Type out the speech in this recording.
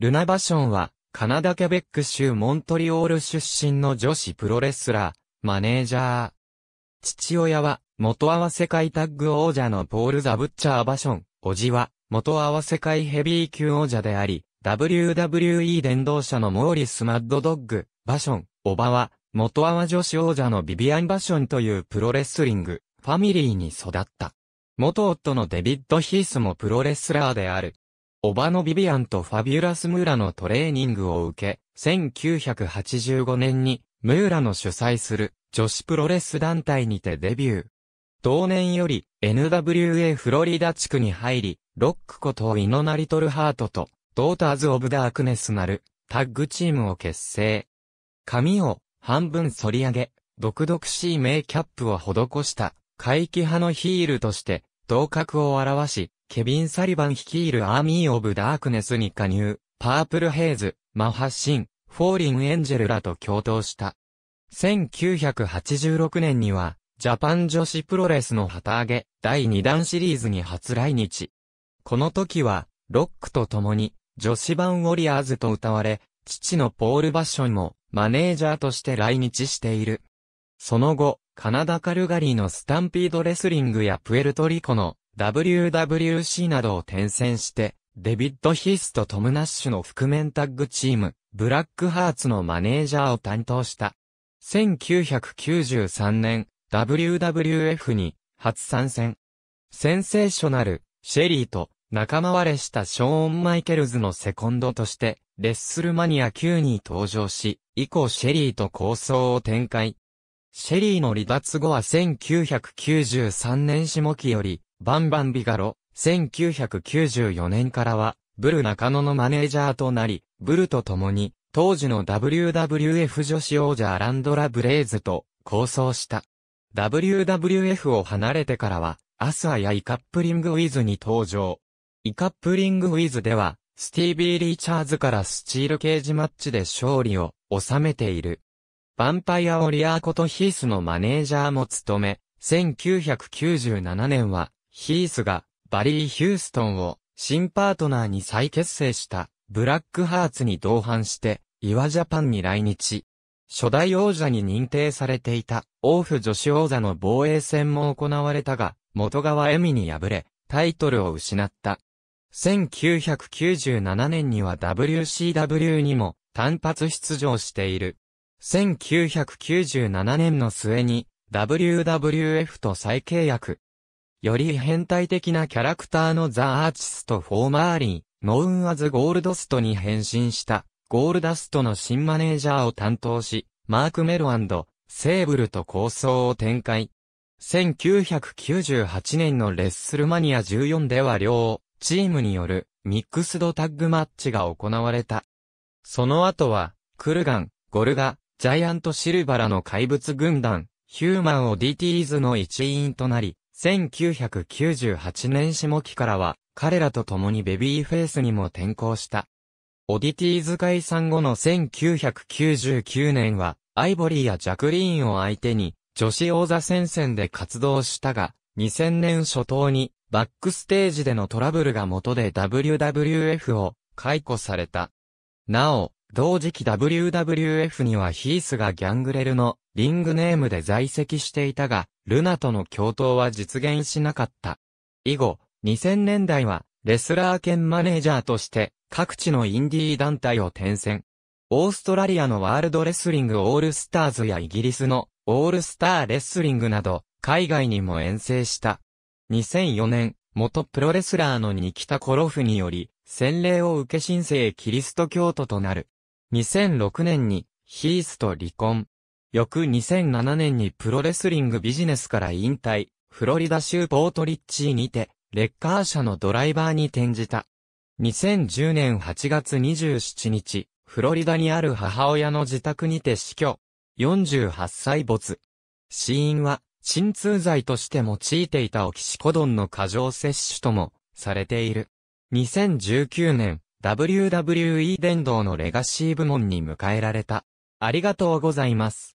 ルナ・バションは、カナダ・ケベック州モントリオール出身の女子プロレスラー、マネージャー。父親は、元合わせ界タッグ王者のポール・ザ・ブッチャー・バション。おじは、元合わせ界ヘビー級王者であり、WWE 伝道者のモーリス・マッドドッグ、バション。おばは、元合わ女子王者のビビアン・バションというプロレスリング、ファミリーに育った。元夫のデビッド・ヒースもプロレスラーである。おばのビビアンとファビュラス・ムーラのトレーニングを受け、1985年にムーラの主催する女子プロレス団体にてデビュー。同年より NWA フロリダ地区に入り、ロックことイノナリトルハートとドーターズ・オブ・ダークネスなるタッグチームを結成。髪を半分反り上げ、独々しいメイキャップを施した怪奇派のヒールとして同格を表し、ケビン・サリバン率いるアーミー・オブ・ダークネスに加入、パープル・ヘイズ、マハシン、フォーリン・エンジェルらと共闘した。1986年には、ジャパン女子プロレスの旗揚げ、第2弾シリーズに初来日。この時は、ロックと共に、女子版ウォリアーズと歌われ、父のポール・バッションも、マネージャーとして来日している。その後、カナダ・カルガリーのスタンピードレスリングやプエルトリコの WWC などを転戦して、デビッド・ヒースとトム・ナッシュの覆面タッグチーム、ブラックハーツのマネージャーを担当した。1993年、WWF に初参戦。センセーショナル、シェリーと仲間割れしたショーン・マイケルズのセコンドとして、レッスルマニア9に登場し、以降シェリーと構想を展開。シェリーの離脱後は1993年下期より、バンバンビガロ、1994年からは、ブル中野のマネージャーとなり、ブルと共に、当時の WWF 女子王者アランドラ・ブレイズと、構想した。WWF を離れてからは、アスアやイカップリングウィズに登場。イカップリングウィズでは、スティービー・リーチャーズからスチールケージマッチで勝利を収めている。ヴァンパイア・オリアーコとヒースのマネージャーも務め、1997年はヒースがバリー・ヒューストンを新パートナーに再結成したブラックハーツに同伴して岩ジャパンに来日。初代王者に認定されていたオーフ女子王座の防衛戦も行われたが元川恵美に敗れタイトルを失った。1997年には WCW にも単発出場している。1997年の末に WWF と再契約。より変態的なキャラクターのザ・アーチスト・フォーマーリー、ノウン・アズ・ゴールドストに変身した、ゴールダストの新マネージャーを担当し、マーク・メロセーブルと構想を展開。1998年のレッスルマニア14では両チームによるミックスドタッグマッチが行われた。その後は、クルガン、ゴルガ、ジャイアントシルバラの怪物軍団、ヒューマンをィーズの一員となり、1998年下期からは、彼らと共にベビーフェイスにも転向した。オディティーズ解散後の1999年は、アイボリーやジャクリーンを相手に、女子王座戦線で活動したが、2000年初頭に、バックステージでのトラブルが元で WWF を解雇された。なお、同時期 WWF にはヒースがギャングレルのリングネームで在籍していたが、ルナとの共闘は実現しなかった。以後、2000年代は、レスラー兼マネージャーとして、各地のインディー団体を転戦。オーストラリアのワールドレスリングオールスターズやイギリスのオールスターレスリングなど、海外にも遠征した。2004年、元プロレスラーのニキタ・コロフにより、洗礼を受け申請キリスト教徒となる。2006年に、ヒースと離婚。翌2007年にプロレスリングビジネスから引退、フロリダ州ポートリッチーにて、レッカー車のドライバーに転じた。2010年8月27日、フロリダにある母親の自宅にて死去。48歳没。死因は、鎮痛剤として用いていたオキシコドンの過剰摂取とも、されている。2019年、WWE 殿堂のレガシー部門に迎えられた。ありがとうございます。